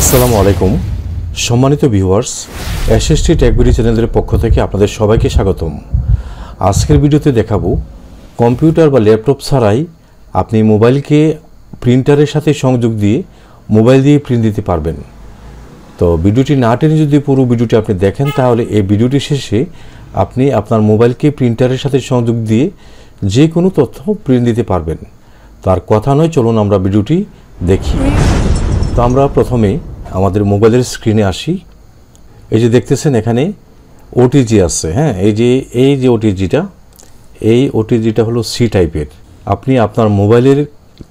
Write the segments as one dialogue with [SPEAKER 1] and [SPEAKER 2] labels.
[SPEAKER 1] আসসালামু আলাইকুম সম্মানিত ভিউয়ার্স এসএসটি টেকবিডি চ্যানেলের পক্ষ থেকে আপনাদের সবাইকে স্বাগতম আজকের ভিডিওতে দেখাবো কম্পিউটার বা ল্যাপটপ ছাড়াই আপনি মোবাইলকে প্রিন্টারের সাথে সংযোগ দিয়ে মোবাইল দিয়ে প্রিন্ট দিতে পারবেন তো ভিডিওটি না টেনে যদি পুরো ভিডিওটি আপনি দেখেন তাহলে এই ভিডিওটি শেষে আপনি আপনার মোবাইলকে প্রিন্টারের সাথে সংযোগ দিয়ে যে কোনো তথ্য প্রিন্ট দিতে পারবেন তার কথা নয় চলুন আমরা ভিডিওটি দেখি তো আমরা প্রথমে আমাদের মোবাইলের স্ক্রিনে আসি এই যে দেখতেছেন এখানে ওটিজি আছে হ্যাঁ এই যে এই যে ওটিজিটা এই ওটিজিটা হলো সি টাইপের আপনি আপনার মোবাইলের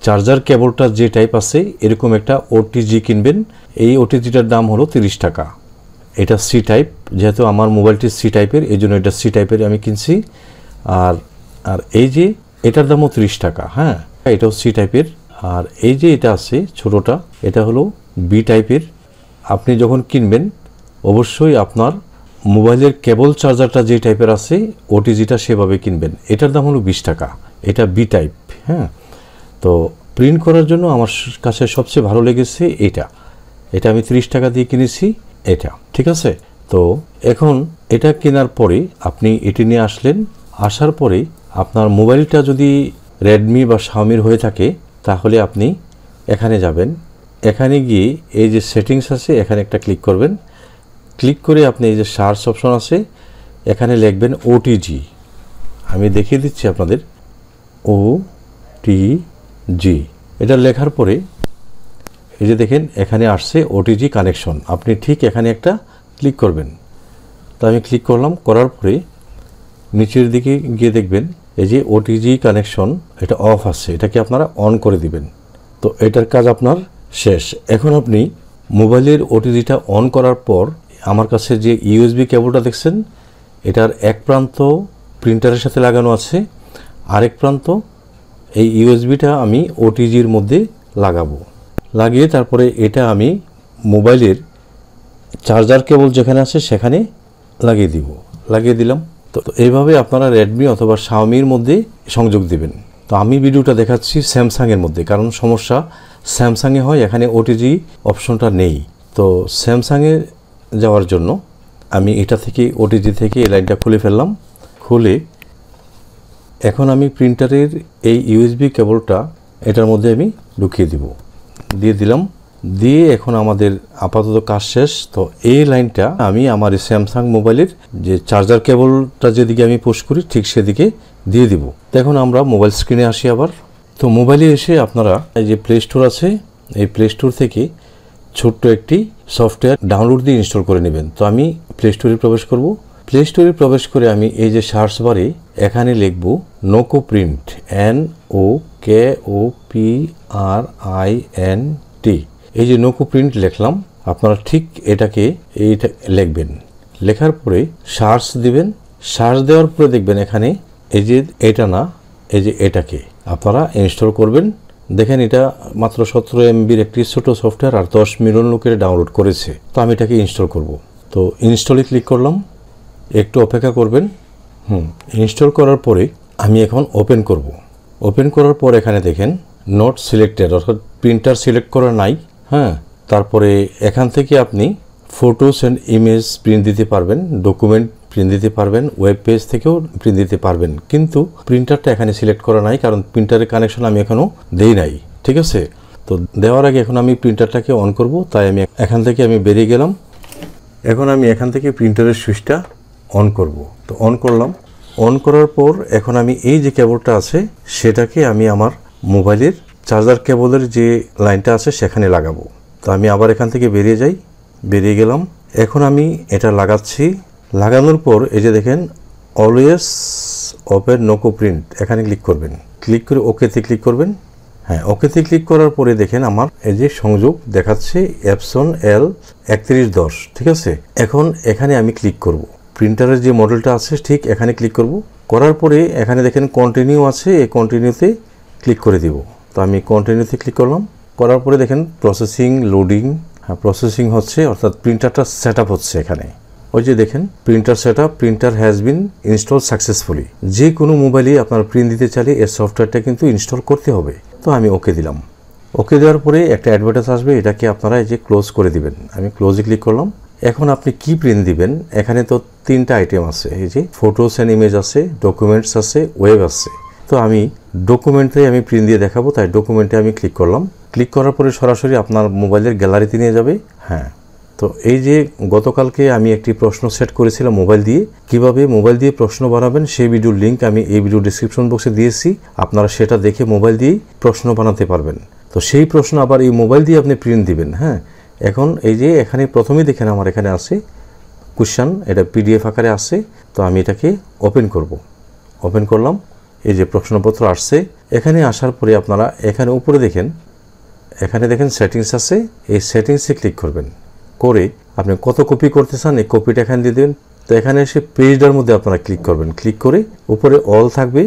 [SPEAKER 1] চার্জার কেবলটা যে টাইপ আছে এরকম একটা ওটিজি কিনবেন এই ওটিজিটার দাম হলো তিরিশ টাকা এটা সি টাইপ যেহেতু আমার মোবাইলটি সি টাইপের এই জন্য এটা সি টাইপের আমি কিনছি আর আর এই যে এটার দামও তিরিশ টাকা হ্যাঁ এটাও সি টাইপের আর এই যে এটা আছে ছোটোটা এটা হলো বি টাইপের আপনি যখন কিনবেন অবশ্যই আপনার মোবাইলের কেবল চার্জারটা যে টাইপের আছে ওটিজিটা সেভাবে কিনবেন এটার দাম হলো বিশ টাকা এটা বি টাইপ হ্যাঁ তো প্রিন্ট করার জন্য আমার কাছে সবচেয়ে ভালো লেগেছে এটা এটা আমি ত্রিশ টাকা দিয়ে কিনেছি এটা ঠিক আছে তো এখন এটা কেনার পরে আপনি এটি নিয়ে আসলেন আসার পরে আপনার মোবাইলটা যদি রেডমি বা শাওমির হয়ে থাকে তাহলে আপনি এখানে যাবেন এখানে গিয়ে এই যে সেটিংস আছে এখানে একটা ক্লিক করবেন ক্লিক করে আপনি এই যে সার্চ অপশন আছে এখানে লিখবেন ওটিজি আমি দেখিয়ে দিচ্ছি আপনাদের ও টি জি এটা লেখার পরে এই যে দেখেন এখানে আসছে ওটিজি কানেকশন আপনি ঠিক এখানে একটা ক্লিক করবেন তো আমি ক্লিক করলাম করার পরে নিচের দিকে গিয়ে দেখবেন এই যে ওটিজি কানেকশন এটা অফ আছে এটাকে আপনারা অন করে দিবেন তো এটার কাজ আপনার শেষ এখন আপনি মোবাইলের ওটিজিটা অন করার পর আমার কাছে যে ইউএসবি কেবলটা দেখছেন এটার এক প্রান্ত প্রিন্টারের সাথে লাগানো আছে আরেক প্রান্ত এই ইউএসবিটা আমি ওটিজির মধ্যে লাগাবো লাগিয়ে তারপরে এটা আমি মোবাইলের চার্জার কেবল যেখানে আছে সেখানে লাগিয়ে দিব লাগিয়ে দিলাম তো এইভাবে আপনারা রেডমি অথবা শাওমির মধ্যে সংযোগ দেবেন তো আমি ভিডিওটা দেখাচ্ছি স্যামসাংয়ের মধ্যে কারণ সমস্যা স্যামসাংয়ে হয় এখানে ওটিজি অপশনটা নেই তো স্যামসাংয়ে যাওয়ার জন্য আমি এটা থেকে ওটিজি থেকে এই লাইনটা খুলে ফেললাম খুলে এখন আমি প্রিন্টারের এই ইউএসবি কেবলটা এটার মধ্যে আমি ঢুকিয়ে দিব দিয়ে দিলাম দিয়ে এখন আমাদের আপাতত কাজ শেষ তো এই লাইনটা আমি আমার স্যামসাং মোবাইলের যে চার্জার কেবলটা যেদিকে আমি পোস্ট করি ঠিক সেদিকে দিয়ে দিব এখন আমরা মোবাইল স্ক্রিনে আসি আবার তো মোবাইলে এসে আপনারা এই যে প্লে স্টোর আছে এই প্লে স্টোর থেকে ছোট্ট একটি সফটওয়্যার ডাউনলোড দিয়ে ইনস্টল করে নেবেন তো আমি প্লে স্টোরে প্রবেশ করব প্লে স্টোরে প্রবেশ করে আমি এই যে সার্চ বারে এখানে লিখব Noko print N O K O P R I N T এই যে নৌকো প্রিন্ট লিখলাম আপনারা ঠিক এটাকে এইটা লিখবেন লেখার পরে সার্চ দিবেন সার্চ দেওয়ার পরে দেখবেন এখানে এই যে এটা না এই যে এটাকে আপনারা ইনস্টল করবেন দেখেন এটা মাত্র সতেরো এমবির একটি ছোট সফটওয়্যার আর দশ মিলিয়ন লোকের ডাউনলোড করেছে তো আমি এটাকে ইনস্টল করব তো ইনস্টলে ক্লিক করলাম একটু অপেক্ষা করবেন হুম ইনস্টল করার পরে আমি এখন ওপেন করব ওপেন করার পর এখানে দেখেন নোট সিলেক্টেড অর্থাৎ প্রিন্টার সিলেক্ট করা নাই হ্যাঁ তারপরে এখান থেকে আপনি ফটোস অ্যান্ড ইমেজ প্রিন্ট দিতে পারবেন ডকুমেন্ট প্রিন্ট দিতে পারবেন ওয়েব পেজ থেকেও প্রিন্ট দিতে পারবেন কিন্তু প্রিন্টারটা এখানে সিলেক্ট করা নাই কারণ প্রিন্টারের কানেকশন আমি এখনও দেই নাই ঠিক আছে তো দেওয়ার আগে এখন আমি প্রিন্টারটাকে অন করব তাই আমি এখান থেকে আমি বেরিয়ে গেলাম এখন আমি এখান থেকে প্রিন্টারের সুইচটা অন করব তো অন করলাম অন করার পর এখন আমি এই যে কেবলটা আছে সেটাকে আমি আমার মোবাইলের চার্জার কেবলের যে লাইনটা আছে সেখানে লাগাবো তো আমি আবার এখান থেকে বেরিয়ে যাই বেরিয়ে গেলাম এখন আমি এটা লাগাচ্ছি লাগানোর পর এই যে দেখেন অলওয়েস অপের নোকো প্রিন্ট এখানে ক্লিক করবেন ক্লিক করে ওকেতে ক্লিক করবেন হ্যাঁ ওকেতে ক্লিক করার পরে দেখেন আমার এই যে সংযোগ দেখাচ্ছে অ্যাপসন এল একত্রিশ দশ ঠিক আছে এখন এখানে আমি ক্লিক করব। প্রিন্টারের যে মডেলটা আছে ঠিক এখানে ক্লিক করব করার পরে এখানে দেখেন কন্টিনিউ আছে এই কন্টিনিউতে ক্লিক করে দেবো তো আমি কন্টিনিউতে ক্লিক করলাম করার পরে দেখেন প্রসেসিং লোডিং হ্যাঁ প্রসেসিং হচ্ছে অর্থাৎ প্রিন্টারটা সেট হচ্ছে এখানে ওই যে দেখেন printer set printer has been install successfully যে কোনো মোবাইলে আপনার প্রিন্ট দিতে চাইলে এর সফটওয়্যারটা কিন্তু ইনস্টল করতে হবে তো আমি ওকে দিলাম ওকে দেওয়ার পরে একটা অ্যাডভার্টাইজ আসবে এটাকে আপনারা এই যে ক্লোজ করে দিবেন আমি ক্লোজে ক্লিক করলাম এখন আপনি কি প্রিন্ট দিবেন এখানে তো তিনটা আইটেম আছে এই যে ফটোস অ্যান্ড ইমেজ আছে ডকুমেন্টস আছে ওয়েব আছে তো আমি ডকুমেন্টে আমি প্রিন্ট দিয়ে দেখাবো তাই ডকুমেন্টে আমি ক্লিক করলাম ক্লিক করার পরে সরাসরি আপনার মোবাইলের গ্যালারিতে নিয়ে যাবে হ্যাঁ তো এই যে গতকালকে আমি একটি প্রশ্ন সেট করেছিলাম মোবাইল দিয়ে কিভাবে মোবাইল দিয়ে প্রশ্ন বানাবেন সেই ভিডিওর লিঙ্ক আমি এই ভিডিও ডিসক্রিপশন বক্সে দিয়েছি আপনারা সেটা দেখে মোবাইল দিয়েই প্রশ্ন বানাতে পারবেন তো সেই প্রশ্ন আবার এই মোবাইল দিয়ে আপনি প্রিন্ট দিবেন হ্যাঁ এখন এই যে এখানে প্রথমেই দেখেন আমার এখানে আছে কোশ্চান এটা পিডিএফ আকারে আছে তো আমি এটাকে ওপেন করব ওপেন করলাম এই যে প্রশ্নপত্র আসছে এখানে আসার পরে আপনারা এখানে উপরে দেখেন এখানে দেখেন সেটিংস আছে এই সেটিংসে ক্লিক করবেন করে আপনি কত কপি করতে চান এই কপিটা এখানে দিয়ে দেবেন তো এখানে এসে পেজটার মধ্যে আপনারা ক্লিক করবেন ক্লিক করে উপরে অল থাকবে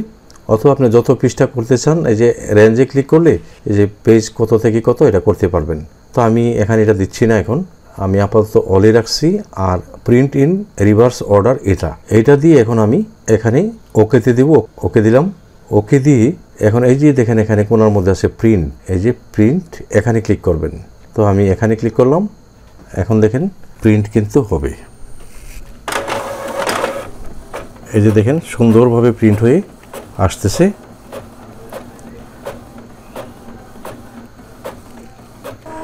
[SPEAKER 1] অথবা আপনি যত পেজটা করতে চান এই যে রেঞ্জে ক্লিক করলে এই যে পেজ কত থেকে কত এটা করতে পারবেন তো আমি এখানে এটা দিচ্ছি না এখন আমি আপাতত অলে রাখছি আর প্রিন্ট ইন রিভার্স অর্ডার এটা এটা দিয়ে এখন আমি এখানে ওকেতে দেব ওকে দিলাম ওকে দিয়ে এখন এই যে দেখেন এখানে কোনার মধ্যে আছে প্রিন্ট এই যে প্রিন্ট এখানে ক্লিক করবেন তো আমি এখানে ক্লিক করলাম এখন দেখেন প্রিন্ট কিন্তু হবে এই যে দেখেন সুন্দরভাবে প্রিন্ট হয়ে আসতেছে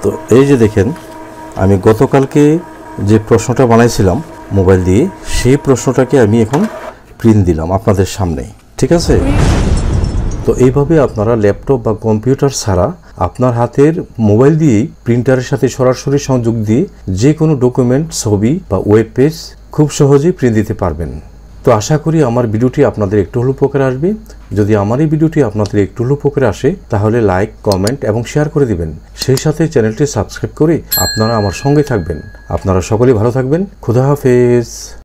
[SPEAKER 1] তো এই যে দেখেন আমি গতকালকে যে প্রশ্নটা বানাইছিলাম মোবাইল দিয়ে সেই প্রশ্নটাকে আমি এখন প্রিন্ট দিলাম আপনাদের সামনে ঠিক আছে তো এইভাবে আপনারা ল্যাপটপ বা কম্পিউটার ছাড়া আপনার হাতের মোবাইল দিয়েই প্রিন্টারের সাথে সরাসরি সংযোগ দিয়ে যে কোনো ডকুমেন্ট ছবি বা ওয়েব পেজ খুব সহজেই প্রিন্ট দিতে পারবেন তো আশা করি আমার ভিডিওটি আপনাদের একটু হলো উপকারে আসবে যদি আমার এই ভিডিওটি আপনাদের একটু হলো উপকারে আসে তাহলে লাইক কমেন্ট এবং শেয়ার করে দিবেন সেই সাথে চ্যানেলটি সাবস্ক্রাইব করে আপনারা আমার সঙ্গে থাকবেন আপনারা সকলেই ভালো থাকবেন খুদা হাফেজ